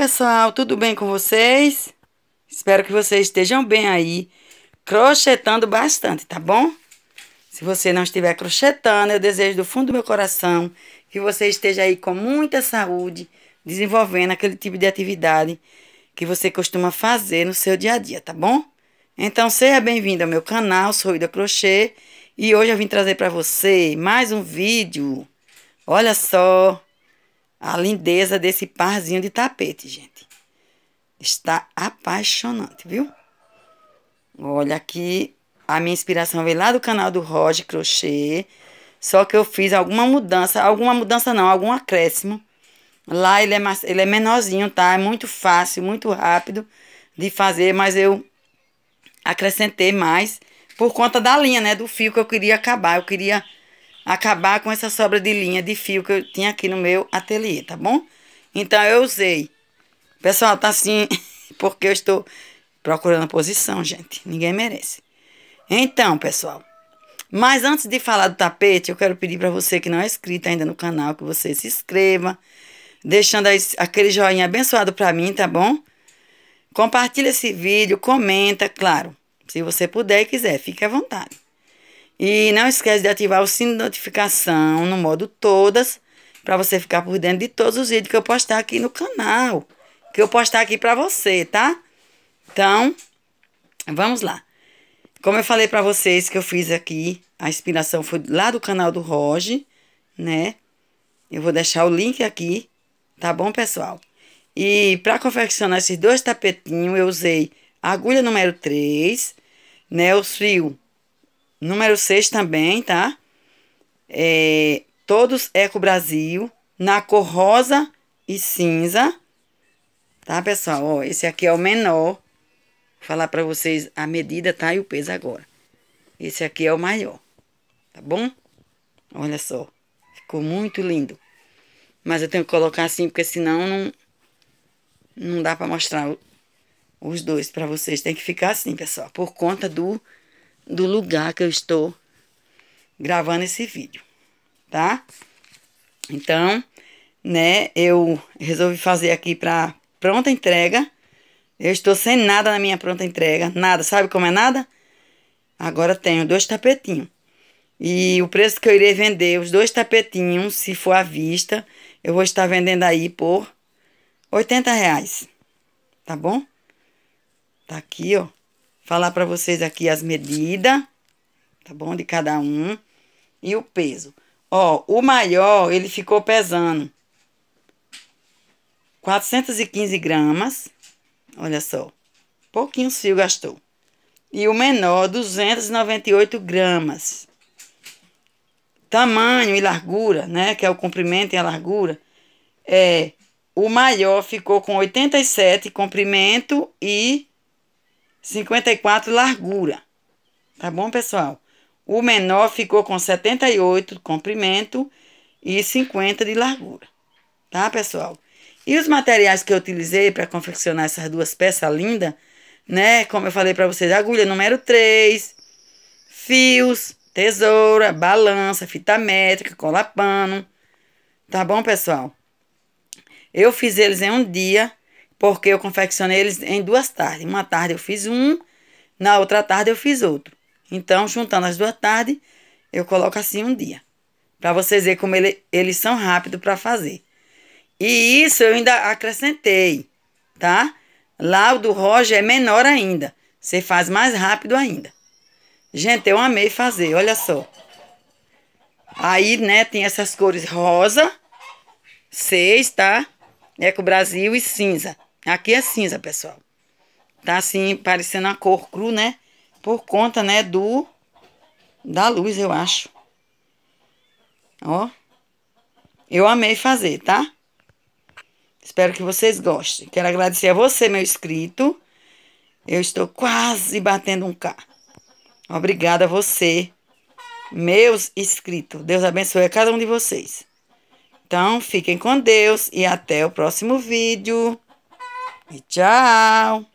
Pessoal, tudo bem com vocês? Espero que vocês estejam bem aí, crochetando bastante, tá bom? Se você não estiver crochetando, eu desejo do fundo do meu coração que você esteja aí com muita saúde, desenvolvendo aquele tipo de atividade que você costuma fazer no seu dia a dia, tá bom? Então, seja bem-vindo ao meu canal, sou Ida Crochê, e hoje eu vim trazer para você mais um vídeo. Olha só! A lindeza desse parzinho de tapete, gente. Está apaixonante, viu? Olha aqui, a minha inspiração veio lá do canal do Roger Crochê. Só que eu fiz alguma mudança, alguma mudança não, algum acréscimo. Lá ele é, mais, ele é menorzinho, tá? É muito fácil, muito rápido de fazer, mas eu acrescentei mais por conta da linha, né? Do fio que eu queria acabar. Eu queria acabar com essa sobra de linha de fio que eu tinha aqui no meu ateliê, tá bom? Então, eu usei. Pessoal, tá assim porque eu estou procurando a posição, gente. Ninguém merece. Então, pessoal, mas antes de falar do tapete, eu quero pedir para você que não é inscrito ainda no canal, que você se inscreva, deixando aquele joinha abençoado para mim, tá bom? Compartilha esse vídeo, comenta, claro. Se você puder e quiser, fique à vontade. E não esquece de ativar o sino de notificação no modo todas, para você ficar por dentro de todos os vídeos que eu postar aqui no canal, que eu postar aqui para você, tá? Então, vamos lá. Como eu falei para vocês que eu fiz aqui, a inspiração foi lá do canal do Roger, né? Eu vou deixar o link aqui, tá bom, pessoal? E para confeccionar esses dois tapetinhos, eu usei agulha número 3, né? Os fios Número 6 também, tá? É, todos Eco Brasil, na cor rosa e cinza. Tá, pessoal? Ó, esse aqui é o menor. Vou falar pra vocês a medida, tá? E o peso agora. Esse aqui é o maior. Tá bom? Olha só. Ficou muito lindo. Mas eu tenho que colocar assim, porque senão não, não dá pra mostrar os dois pra vocês. Tem que ficar assim, pessoal. Por conta do do lugar que eu estou gravando esse vídeo, tá? Então, né, eu resolvi fazer aqui para pronta entrega. Eu estou sem nada na minha pronta entrega, nada, sabe como é nada? Agora tenho dois tapetinhos. E o preço que eu irei vender, os dois tapetinhos, se for à vista, eu vou estar vendendo aí por 80 reais, tá bom? Tá aqui, ó falar para vocês aqui as medidas, tá bom? De cada um. E o peso. Ó, o maior, ele ficou pesando 415 gramas. Olha só. pouquinho fio gastou. E o menor, 298 gramas. Tamanho e largura, né? Que é o comprimento e a largura. É, o maior ficou com 87 comprimento e 54 largura. Tá bom, pessoal? O menor ficou com 78 de comprimento e 50 de largura. Tá, pessoal? E os materiais que eu utilizei para confeccionar essas duas peças lindas, né? Como eu falei para vocês, agulha número 3, fios, tesoura, balança, fita métrica, cola pano. Tá bom, pessoal? Eu fiz eles em um dia porque eu confeccionei eles em duas tardes. Uma tarde eu fiz um, na outra tarde eu fiz outro. Então, juntando as duas tardes, eu coloco assim um dia. Para vocês verem como ele, eles são rápidos para fazer. E isso eu ainda acrescentei, tá? Lá o do Roger é menor ainda. Você faz mais rápido ainda. Gente, eu amei fazer, olha só. Aí, né, tem essas cores rosa, seis, tá? Eco é Brasil e cinza. Aqui é cinza, pessoal. Tá assim, parecendo a cor cru, né? Por conta, né, do... Da luz, eu acho. Ó. Eu amei fazer, tá? Espero que vocês gostem. Quero agradecer a você, meu inscrito. Eu estou quase batendo um K. Obrigada a você, meus inscritos. Deus abençoe a cada um de vocês. Então, fiquem com Deus e até o próximo vídeo. E tchau!